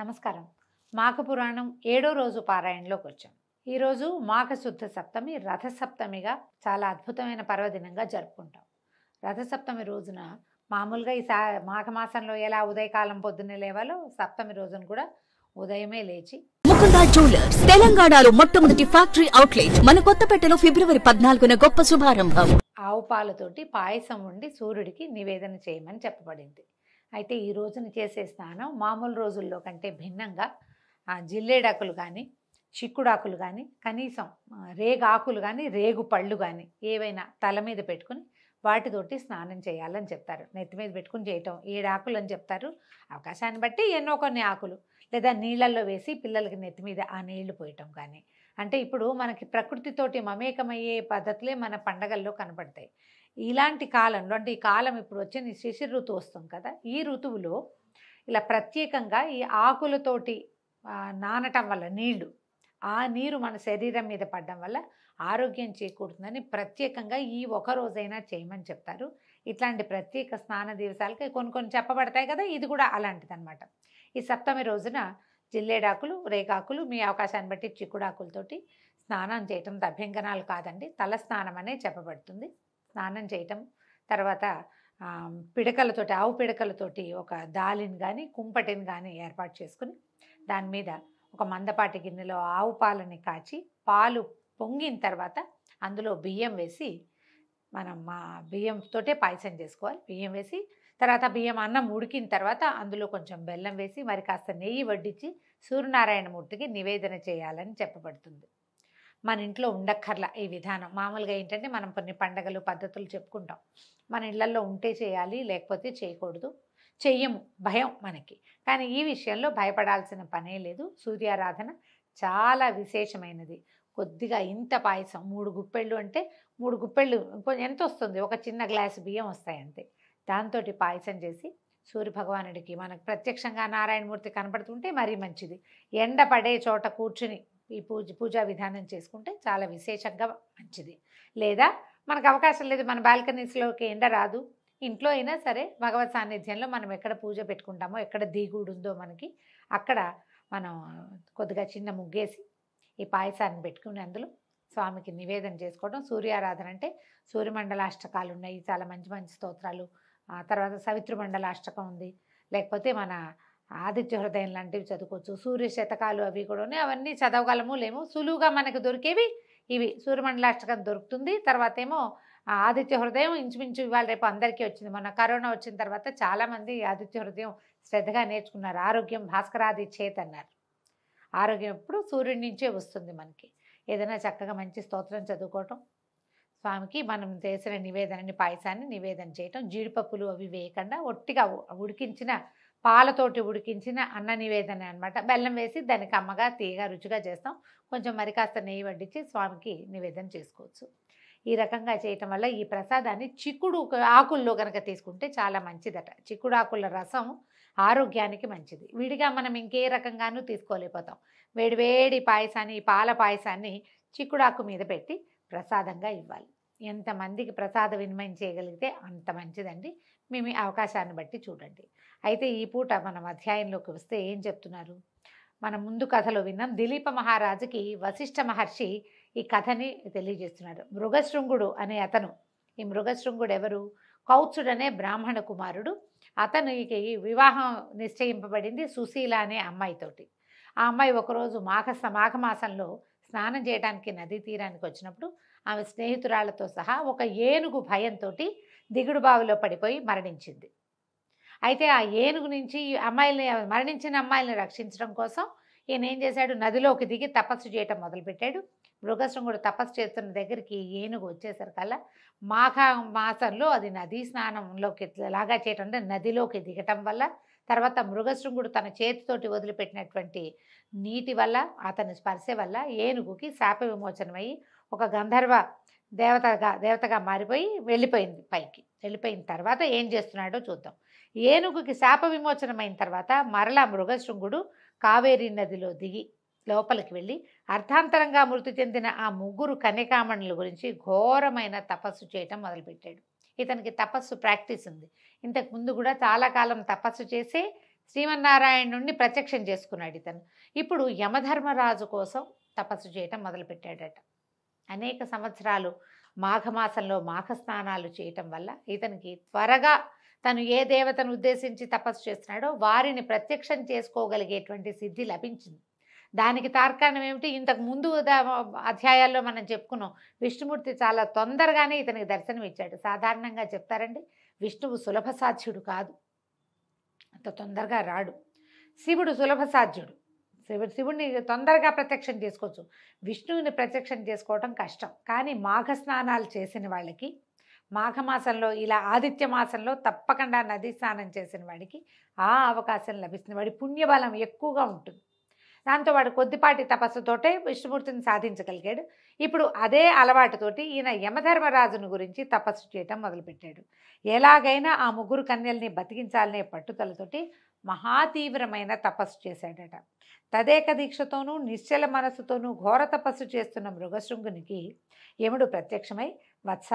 నమస్కారం మాక పురాణం ఏడో రోజు పారాయణలోకి వచ్చాం ఈరోజు మాఘ శుద్ధ సప్తమి రథసప్తమిగా చాలా అద్భుతమైన పర్వదినంగా జరుపుకుంటాం రథసప్తమి రోజున మామూలుగా ఈ సా మాఘమాసంలో ఎలా ఉదయకాలం పొద్దున్నే లేవాలో సప్తమి రోజున కూడా ఉదయమే లేచి జ్యువెలర్స్ తెలంగాణలో మొట్టమొదటి ఫ్యాక్టరీ అవుట్లెట్ మన కొత్తపేటలో ఫిబ్రవరి పద్నాలుగున గొప్ప శుభారంభం ఆవు పాలతోటి పాయసం ఉండి సూర్యుడికి నివేదన చేయమని చెప్పబడింది అయితే ఈ రోజున చేసే స్నానం మామూలు రోజుల్లో కంటే భిన్నంగా జిల్లేడాకులు కానీ చిక్కుడాకులు కానీ కనీసం రేగు ఆకులు కానీ రేగు పళ్ళు కానీ ఏవైనా తల మీద పెట్టుకుని వాటితోటి స్నానం చేయాలని చెప్తారు నెత్తి మీద పెట్టుకుని చేయటం ఏడాకులు అని చెప్తారు అవకాశాన్ని బట్టి ఎన్నో కొన్ని ఆకులు లేదా నీళ్ళల్లో వేసి పిల్లలకి నెత్తి మీద ఆ నీళ్లు పోయటం కానీ అంటే ఇప్పుడు మనకి ప్రకృతితోటి మమేకమయ్యే పద్ధతులే మన పండగల్లో కనపడతాయి ఇలాంటి కాలంలో అంటే ఈ కాలం ఇప్పుడు వచ్చింది శిశిర ఋతువు వస్తుంది కదా ఈ ఋతువులో ఇలా ప్రత్యేకంగా ఈ ఆకులతోటి నానటం వల్ల నీళ్లు ఆ నీరు మన శరీరం మీద పడడం వల్ల ఆరోగ్యం చేకూరుతుందని ప్రత్యేకంగా ఈ ఒక రోజైనా చేయమని చెప్తారు ఇట్లాంటి ప్రత్యేక స్నాన దివసాలకి కొన్ని కొన్ని చెప్పబడతాయి కదా ఇది కూడా అలాంటిదన్నమాట ఈ సప్తమి రోజున జిల్లేడాకులు రేగాకులు మీ అవకాశాన్ని బట్టి చిక్కుడాకులతోటి స్నానం చేయటం అభ్యంగనాలు కాదండి తల స్నానం అనే చెప్పబడుతుంది స్నానం చేయటం తర్వాత పిడకలతోటి ఆవు పిడకలతోటి ఒక దాలిని కానీ కుంపటిని కానీ ఏర్పాటు చేసుకుని దాని మీద ఒక మందపాటి గిన్నెలో ఆవు పాలని కాచి పాలు పొంగిన తర్వాత అందులో బియ్యం వేసి మనం మా బియ్యంతోటే పాయసం చేసుకోవాలి బియ్యం వేసి తర్వాత బియ్యం అన్నం ఉడికిన తర్వాత అందులో కొంచెం బెల్లం వేసి మరి కాస్త నెయ్యి వడ్డించి సూర్యనారాయణమూర్తికి నివేదన చేయాలని చెప్పబడుతుంది మన ఇంట్లో ఉండక్కర్లా ఈ విధానం మామూలుగా ఏంటంటే మనం కొన్ని పండగలు పద్ధతులు చెప్పుకుంటాం మన ఇళ్లలో ఉంటే చేయాలి లేకపోతే చేయకూడదు చెయ్యము భయం మనకి కానీ ఈ విషయంలో భయపడాల్సిన పనే లేదు సూర్యారాధన చాలా విశేషమైనది కొద్దిగా ఇంత పాయసం మూడు గుప్పెళ్ళు అంటే మూడు గుప్పెళ్ళు ఎంత వస్తుంది ఒక చిన్న గ్లాసు బియ్యం వస్తాయి అంతే దాంతో పాయసం చేసి సూర్య భగవానుడికి మనకు ప్రత్యక్షంగా నారాయణమూర్తి కనపడుతుంటే మరీ మంచిది ఎండ పడే చోట కూర్చుని ఈ పూజ పూజా విధానం చేసుకుంటే చాలా విశేషంగా మంచిది లేదా మనకు అవకాశం లేదు మన బాల్కనీస్లోకి ఎండ రాదు ఇంట్లో అయినా సరే భగవత్ సాన్నిధ్యంలో మనం ఎక్కడ పూజ పెట్టుకుంటామో ఎక్కడ దిగుడు ఉందో మనకి అక్కడ మనం కొద్దిగా చిన్న ముగ్గేసి ఈ పాయసాన్ని పెట్టుకుని అందులో స్వామికి నివేదన చేసుకోవడం సూర్యారాధన అంటే సూర్యమండలాష్టకాలు ఉన్నాయి చాలా మంచి మంచి స్తోత్రాలు తర్వాత తర్వాత సవిత్రుమండలాష్టకం ఉంది లేకపోతే మన ఆదిత్య హృదయం లాంటివి చదువుకోవచ్చు సూర్య శతకాలు అవి కూడా అవన్నీ చదవగలము లేము సులువుగా మనకు దొరికేవి ఇవి సూర్యమండలాష్టకం దొరుకుతుంది తర్వాత ఏమో ఆదిత్య హృదయం ఇంచుమించు ఇవాళ రేపు అందరికీ వచ్చింది మొన్న కరోనా వచ్చిన తర్వాత చాలామంది ఆదిత్య హృదయం శ్రద్ధగా నేర్చుకున్నారు ఆరోగ్యం భాస్కరాది చేత్ అన్నారు ఆరోగ్యం ఎప్పుడు సూర్యుడి నుంచే వస్తుంది మనకి ఏదైనా చక్కగా మంచి స్తోత్రం చదువుకోవటం స్వామికి మనం చేసిన నివేదనని పాయసాన్ని నివేదన చేయటం జీడిపప్పులు అవి వేయకుండా ఒట్టిగా ఉడికించిన పాలతోటి ఉడికించిన అన్న నివేదన అనమాట బెల్లం వేసి దానికి అమ్మగా తీగ రుచిగా చేస్తాం కొంచెం మరి కాస్త నెయ్యి వడ్డించి స్వామికి నివేదన చేసుకోవచ్చు ఈ రకంగా చేయటం వల్ల ఈ ప్రసాదాన్ని చిక్కుడు ఆకుల్లో కనుక తీసుకుంటే చాలా మంచిదట చిక్కుడు ఆకుల రసం ఆరోగ్యానికి మంచిది విడిగా మనం ఇంకే రకంగానూ తీసుకోలేకపోతాం వేడివేడి పాయసాన్ని పాల పాయసాన్ని చిక్కుడాకు మీద పెట్టి ప్రసాదంగా ఇవ్వాలి ఎంతమందికి ప్రసాద వినిమయం చేయగలిగితే అంత మంచిదండి మీ మీ అవకాశాన్ని బట్టి చూడండి అయితే ఈ పూట మనం అధ్యాయంలోకి వస్తే ఏం చెప్తున్నారు మనం ముందు కథలో విన్నాం దిలీప మహారాజుకి వశిష్ఠ మహర్షి ఈ కథని తెలియజేస్తున్నాడు మృగశృంగుడు అనే అతను ఈ మృగశృంగుడు ఎవరు కౌత్సుడనే బ్రాహ్మణ కుమారుడు అతనికి వివాహం నిశ్చయింపబడింది సుశీల అనే అమ్మాయితోటి ఆ అమ్మాయి ఒకరోజు మాఘ మాఘమాసంలో స్నానం చేయడానికి నదీ తీరానికి వచ్చినప్పుడు ఆమె స్నేహితురాళ్లతో సహా ఒక ఏనుగు భయంతో దిగుడు బావిలో పడిపోయి మరణించింది అయితే ఆ ఏనుగు నుంచి ఈ అమ్మాయిల్ని మరణించిన అమ్మాయిల్ని రక్షించడం కోసం ఈయన ఏం చేశాడు నదిలోకి దిగి తపస్సు చేయటం మొదలుపెట్టాడు మృగశృంగుడు తపస్సు చేస్తున్న దగ్గరికి ఏనుగు వచ్చేసరికల్లా మాఘ మాసంలో అది నదీ స్నానంలోకి లాగా చేయటం అంటే నదిలోకి దిగటం వల్ల తర్వాత మృగశృంగుడు తన చేతితోటి వదిలిపెట్టినటువంటి నీటి వల్ల అతని స్పర్శ వల్ల ఏనుగుకి శాప విమోచనమై ఒక గంధర్వ దేవతగా దేవతగా మారిపోయి వెళ్ళిపోయింది పైకి వెళ్ళిపోయిన తర్వాత ఏం చేస్తున్నాడో చూద్దాం ఏనుగుకి శాప విమోచనమైన తర్వాత మరలా మృగశృంగుడు కావేరీ నదిలో దిగి లోపలికి వెళ్ళి అర్థాంతరంగా మృతి చెందిన ఆ ముగ్గురు కన్యకామణుల గురించి ఘోరమైన తపస్సు చేయటం మొదలుపెట్టాడు ఇతనికి తపస్సు ప్రాక్టీస్ ఉంది ఇంతకు ముందు కూడా చాలా కాలం తపస్సు చేసే శ్రీమన్నారాయణుణ్ణి ప్రత్యక్షం చేసుకున్నాడు ఇతను ఇప్పుడు యమధర్మరాజు కోసం తపస్సు చేయటం మొదలుపెట్టాడట అనేక సంవత్సరాలు మాఘమాసంలో మాఘ స్నానాలు చేయటం వల్ల ఇతనికి త్వరగా తను ఏ దేవతను ఉద్దేశించి తపస్సు చేస్తున్నాడో వారిని ప్రత్యక్షం చేసుకోగలిగేటువంటి సిద్ధి లభించింది దానికి తార్కాణం ఏమిటి ఇంతకు ముందు అధ్యాయాల్లో మనం చెప్పుకున్నాం విష్ణుమూర్తి చాలా తొందరగానే ఇతనికి దర్శనం ఇచ్చాడు సాధారణంగా చెప్తారండి విష్ణువు సులభ సాధ్యుడు కాదు అంత తొందరగా రాడు శివుడు సులభ సాధ్యుడు శివుడిని తొందరగా ప్రత్యక్షం చేసుకోవచ్చు విష్ణువుని ప్రత్యక్షం చేసుకోవటం కష్టం కానీ మాఘ స్నానాలు చేసిన వాళ్ళకి మాఘమాసంలో ఇలా ఆదిత్య మాసంలో తప్పకుండా నదీ స్నానం చేసిన వాడికి ఆ అవకాశం లభిస్తుంది వాడి పుణ్యబలం ఎక్కువగా ఉంటుంది దాంతో వాడు కొద్దిపాటి తపస్సుతోటే విష్ణుమూర్తిని సాధించగలిగాడు ఇప్పుడు అదే అలవాటుతోటి ఈయన యమధర్మరాజుని గురించి తపస్సు చేయటం మొదలుపెట్టాడు ఎలాగైనా ఆ ముగ్గురు కన్యల్ని బతికించాలనే పట్టుదలతోటి మహాతీవ్రమైన తపస్సు చేశాడట తదేక దీక్షతోనూ నిశ్చల మనసుతోనూ ఘోర తపస్సు చేస్తున్న మృగశృంగునికి యముడు ప్రత్యక్షమై వత్స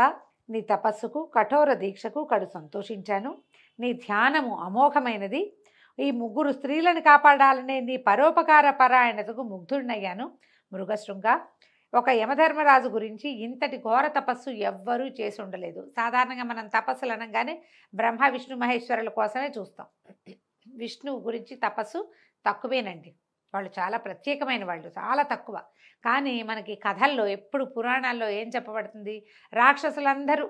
నీ తపస్సుకు కఠోర దీక్షకు కడు సంతోషించాను నీ ధ్యానము అమోఘమైనది ఈ ముగ్గురు స్త్రీలను కాపాడాలనే నీ పరోపకార పరాయణతకు ముగ్ధుడినయ్యాను మృగశృంగ ఒక యమధర్మరాజు గురించి ఇంతటి ఘోర తపస్సు ఎవ్వరూ చేసి ఉండలేదు సాధారణంగా మనం తపస్సులు అనగానే బ్రహ్మ విష్ణు మహేశ్వరుల కోసమే చూస్తాం విష్ణువు గురించి తపస్సు తక్కువేనండి వాళ్ళు చాలా ప్రత్యేకమైన వాళ్ళు చాలా తక్కువ కానీ మనకి కథల్లో ఎప్పుడు పురాణాల్లో ఏం చెప్పబడుతుంది రాక్షసులందరూ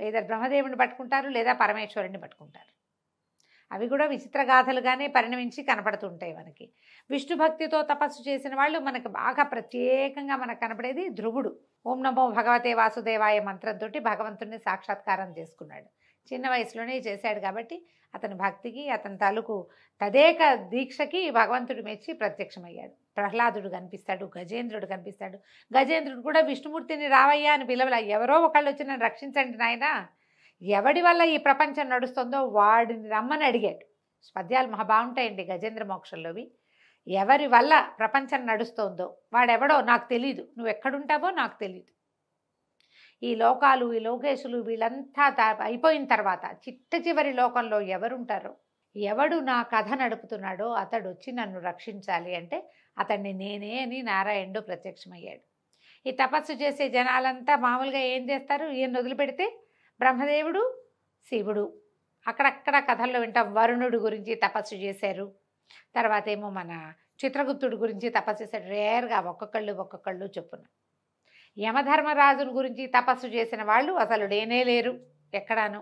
లేదా బ్రహ్మదేవుని పట్టుకుంటారు లేదా పరమేశ్వరుని పట్టుకుంటారు అవి కూడా విచిత్ర గాథలుగానే పరిణమించి కనపడుతుంటాయి మనకి విష్ణు భక్తితో తపస్సు చేసిన వాళ్ళు మనకు బాగా ప్రత్యేకంగా మనకు కనపడేది ధ్రువుడు ఓం నమో భగవతే వాసుదేవాయ మంత్రంతో భగవంతుడిని సాక్షాత్కారం చేసుకున్నాడు చిన్న వయసులోనే చేశాడు కాబట్టి అతని భక్తికి అతని తాలూకు తదేక దీక్షకి భగవంతుడు మెచ్చి ప్రత్యక్షమయ్యాడు ప్రహ్లాదుడు కనిపిస్తాడు గజేంద్రుడు కనిపిస్తాడు గజేంద్రుడు కూడా విష్ణుమూర్తిని రావయ్యా అని పిలవల ఎవరో ఒకళ్ళు వచ్చి నన్ను రక్షించండి నాయన ఎవడి వల్ల ఈ ప్రపంచం నడుస్తుందో వాడిని రమ్మని అడిగాడు పద్యాలు మహా బాగుంటాయండి గజేంద్ర మోక్షంలోవి ఎవరి వల్ల ప్రపంచం నడుస్తోందో వాడెవడో నాకు తెలీదు నువ్వు ఎక్కడుంటావో నాకు తెలీదు ఈ లోకాలు ఈ లోకేశులు వీళ్ళంతా అయిపోయిన తర్వాత చిట్ట చివరి లోకంలో ఎవరుంటారు ఎవడు నా కథ నడుపుతున్నాడో అతడు వచ్చి నన్ను రక్షించాలి అంటే అతన్ని నేనే అని నారాయణుడు ప్రత్యక్షమయ్యాడు ఈ తపస్సు చేసే జనాలంతా మామూలుగా ఏం చేస్తారు ఈయన వదిలిపెడితే బ్రహ్మదేవుడు శివుడు అక్కడక్కడ కథల్లో వింటాం వరుణుడు గురించి తపస్సు చేశారు తర్వాత ఏమో మన చిత్రగుప్తుడు గురించి తపస్సు చేశాడు రేర్గా ఒక్కొక్కళ్ళు ఒక్కొక్కళ్ళు చెప్పున యమధర్మరాజుని గురించి తపస్సు చేసిన వాళ్ళు అసలు లేనే లేరు ఎక్కడాను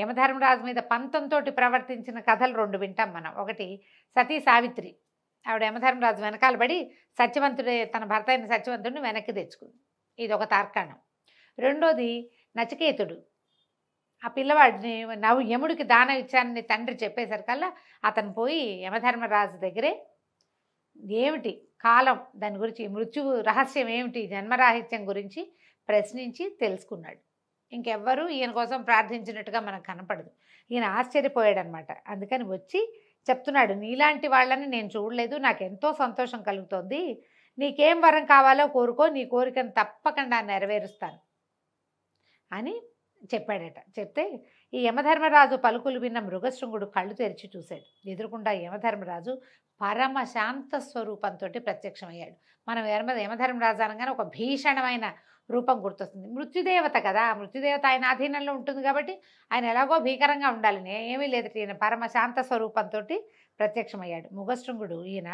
యమధర్మరాజు మీద పంతంతో ప్రవర్తించిన కథలు రెండు వింటాం మనం ఒకటి సతీ సావిత్రి ఆవిడ యమధర్మరాజు వెనకాల పడి సత్యవంతుడే తన భర్త అయిన సత్యవంతుడిని వెనక్కి తెచ్చుకుంది ఇది ఒక తార్కాణం రెండోది నచికేతుడు ఆ పిల్లవాడిని నవ్వు యముడికి దానం ఇచ్చానని తండ్రి చెప్పేసరికల్లా అతను పోయి యమధర్మరాజు దగ్గరే ఏమిటి కాలం దాని గురించి మృత్యువు రహస్యం ఏమిటి జన్మరాహిత్యం గురించి ప్రశ్నించి తెలుసుకున్నాడు ఇంకెవ్వరూ ఈయన కోసం ప్రార్థించినట్టుగా మనకు కనపడదు ఈయన ఆశ్చర్యపోయాడనమాట అందుకని వచ్చి చెప్తున్నాడు నీలాంటి వాళ్ళని నేను చూడలేదు నాకు ఎంతో సంతోషం కలుగుతోంది నీకేం వరం కావాలో కోరుకో నీ కోరికను తప్పకుండా నెరవేరుస్తాను అని చెప్పాడట చెప్తే ఈ యమధర్మరాజు పలుకులు విన్న మృగశృంగుడు కళ్ళు తెరిచి చూశాడు ఎదురుకుండా యమధర్మరాజు పరమ శాంత స్వరూపంతో ప్రత్యక్షమయ్యాడు మనం యమ యమధర్మరాజు అనగానే ఒక భీషణమైన రూపం గుర్తొస్తుంది మృత్యుదేవత కదా మృత్యుదేవత ఆయన ఆధీనంలో ఉంటుంది కాబట్టి ఆయన ఎలాగో భీకరంగా ఉండాలని ఏమీ లేదు ఈయన పరమ శాంత స్వరూపంతో ప్రత్యక్షమయ్యాడు ముగశృంగుడు ఈయన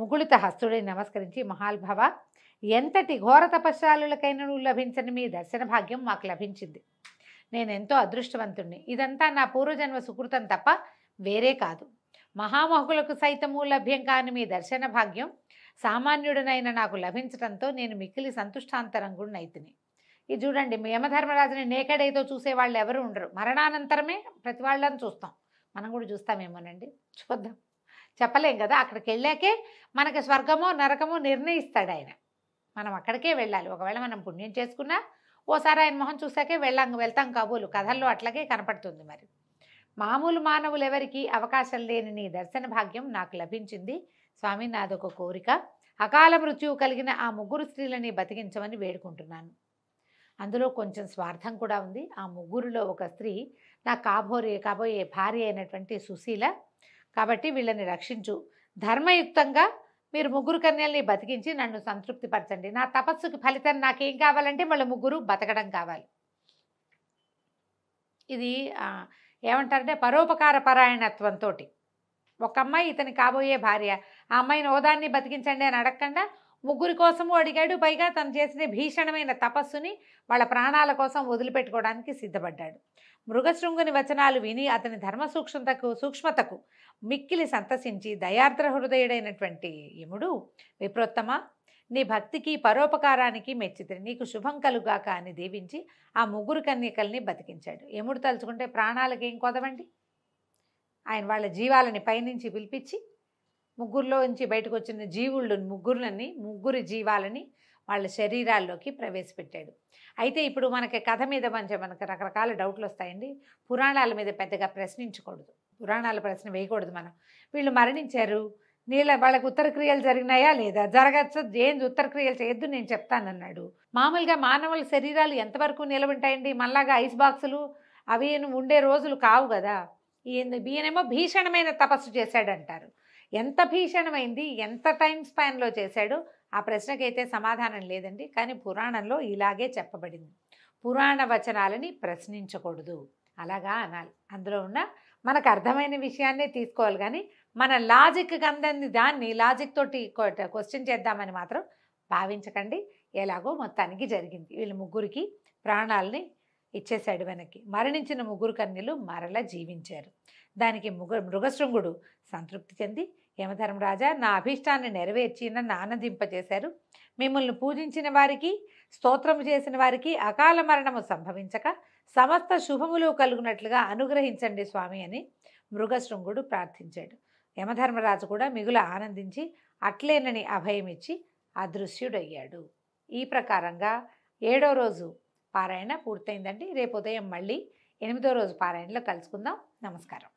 ముగుళిత హస్తుడిని నమస్కరించి మహాల్భవ ఎంతటి ఘోర తపశ్శాలులకైనా లభించని మీ దర్శన భాగ్యం మాకు లభించింది నేను ఎంతో అదృష్టవంతుణ్ణి ఇదంతా నా పూర్వజన్మ సుకృతం తప్ప వేరే కాదు మహామహులకు సైతము లభ్యం కాని మీ దర్శన భాగ్యం సామాన్యుడనైన నాకు లభించడంతో నేను మిక్కిలి సంతుష్టాంతరంగుడినైతిని ఇది చూడండి యమధర్మరాజుని నేకడైతో చూసేవాళ్ళు ఎవరు ఉండరు మరణానంతరమే ప్రతి వాళ్ళని చూస్తాం మనం కూడా చూస్తామేమోనండి చూద్దాం చెప్పలేం కదా అక్కడికి వెళ్ళాకే మనకి స్వర్గమో నరకమో నిర్ణయిస్తాడు ఆయన మనం అక్కడికే వెళ్ళాలి ఒకవేళ మనం పుణ్యం చేసుకున్నా ఓసారి ఆయన మొహం చూసాకే వెళ్ళాం వెళ్తాం కాబోలు కథల్లో అట్లాగే కనపడుతుంది మరి మామూలు మానవులు ఎవరికి అవకాశం లేని నీ దర్శన భాగ్యం నాకు లభించింది స్వామి నాదొక కోరిక అకాల మృత్యువు కలిగిన ఆ ముగ్గురు స్త్రీలని బతికించమని వేడుకుంటున్నాను అందులో కొంచెం స్వార్థం కూడా ఉంది ఆ ముగ్గురులో ఒక స్త్రీ నా కాబోరే కాబోయే భార్య అయినటువంటి సుశీల కాబట్టి వీళ్ళని రక్షించు ధర్మయుక్తంగా మీరు ముగ్గురు కన్యల్ని బతికించి నన్ను సంతృప్తిపరచండి నా తపస్సుకి ఫలితం నాకేం కావాలంటే మళ్ళీ ముగ్గురు బతకడం కావాలి ఇది ఏమంటారంటే పరోపకార పరాయణత్వంతో ఒక అమ్మాయి ఇతని కాబోయే భార్య ఆ అమ్మాయిని ఓదాన్ని బతికించండి అని అడగకుండా ముగ్గురి కోసము అడిగాడు పైగా తను చేసిన భీషణమైన తపస్సుని వాళ్ళ ప్రాణాల కోసం వదిలిపెట్టుకోవడానికి సిద్ధపడ్డాడు మృగశృంగుని వచనాలు విని అతని ధర్మ సూక్ష్మతకు సూక్ష్మతకు మిక్కిలి సంతసించి దయార్ద్ర హృదయుడైనటువంటి యముడు విప్రోత్తమ నీ భక్తికి పరోపకారానికి మెచ్చితిరి నీకు శుభం కలుగాక అని దీవించి ఆ ముగ్గురు కన్యకల్ని బతికించాడు ఎముడు తలుచుకుంటే ప్రాణాలకి ఏం కొదవండి ఆయన వాళ్ళ జీవాలని పైనుంచి పిలిపించి ముగ్గురులో నుంచి బయటకు వచ్చిన జీవుళ్ళు ముగ్గురులని ముగ్గురు జీవాలని వాళ్ళ శరీరాల్లోకి ప్రవేశపెట్టాడు అయితే ఇప్పుడు మనకి కథ మీద మంచి మనకు రకరకాల డౌట్లు వస్తాయండి పురాణాల మీద పెద్దగా ప్రశ్నించకూడదు పురాణాల ప్రశ్న వేయకూడదు మనం వీళ్ళు మరణించారు నీళ్ళ వాళ్ళకి ఉత్తరక్రియలు జరిగినాయా లేదా జరగచ్చు ఏం ఉత్తరక్రియలు చేయొద్దు నేను చెప్తానన్నాడు మామూలుగా మానవుల శరీరాలు ఎంతవరకు నిలబడతాయండి మళ్ళాగా ఐస్ బాక్సులు అవి ఉండే రోజులు కావు కదా ఈయనేమో భీషణమైన తపస్సు చేశాడంటారు ఎంత భీషణమైంది ఎంత టైం స్పాన్లో చేశాడు ఆ ప్రశ్నకైతే సమాధానం లేదండి కానీ పురాణంలో ఇలాగే చెప్పబడింది పురాణ వచనాలని ప్రశ్నించకూడదు అలాగా అనాలి అందులో ఉన్న మనకు అర్థమైన విషయాన్నే తీసుకోవాలి కానీ మన లాజిక్కి అందని దాన్ని లాజిక్ తోటి క్వశ్చన్ చేద్దామని మాత్రం భావించకండి ఎలాగో మొత్తానికి జరిగింది వీళ్ళ ముగ్గురికి ప్రాణాలని ఇచ్చేశాడు వెనక్కి మరణించిన ముగ్గురు కన్యలు మరల జీవించారు దానికి ముగ మృగశృంగుడు సంతృప్తి చెంది యమధర్మరాజా నా అభీష్టాన్ని నెరవేర్చి నన్ను ఆనందింపజేశారు మిమ్మల్ని పూజించిన వారికి స్తోత్రము చేసిన వారికి అకాల మరణము సంభవించక సమస్త శుభములు కలుగునట్లుగా అనుగ్రహించండి స్వామి అని మృగశృంగుడు ప్రార్థించాడు యమధర్మరాజు కూడా మిగులు ఆనందించి అట్లేనని అభయమిచ్చి అదృశ్యుడయ్యాడు ఈ ప్రకారంగా ఏడో రోజు పారాయణ పూర్తయిందండి రేపు ఉదయం మళ్ళీ ఎనిమిదో రోజు పారాయణలో కలుసుకుందాం నమస్కారం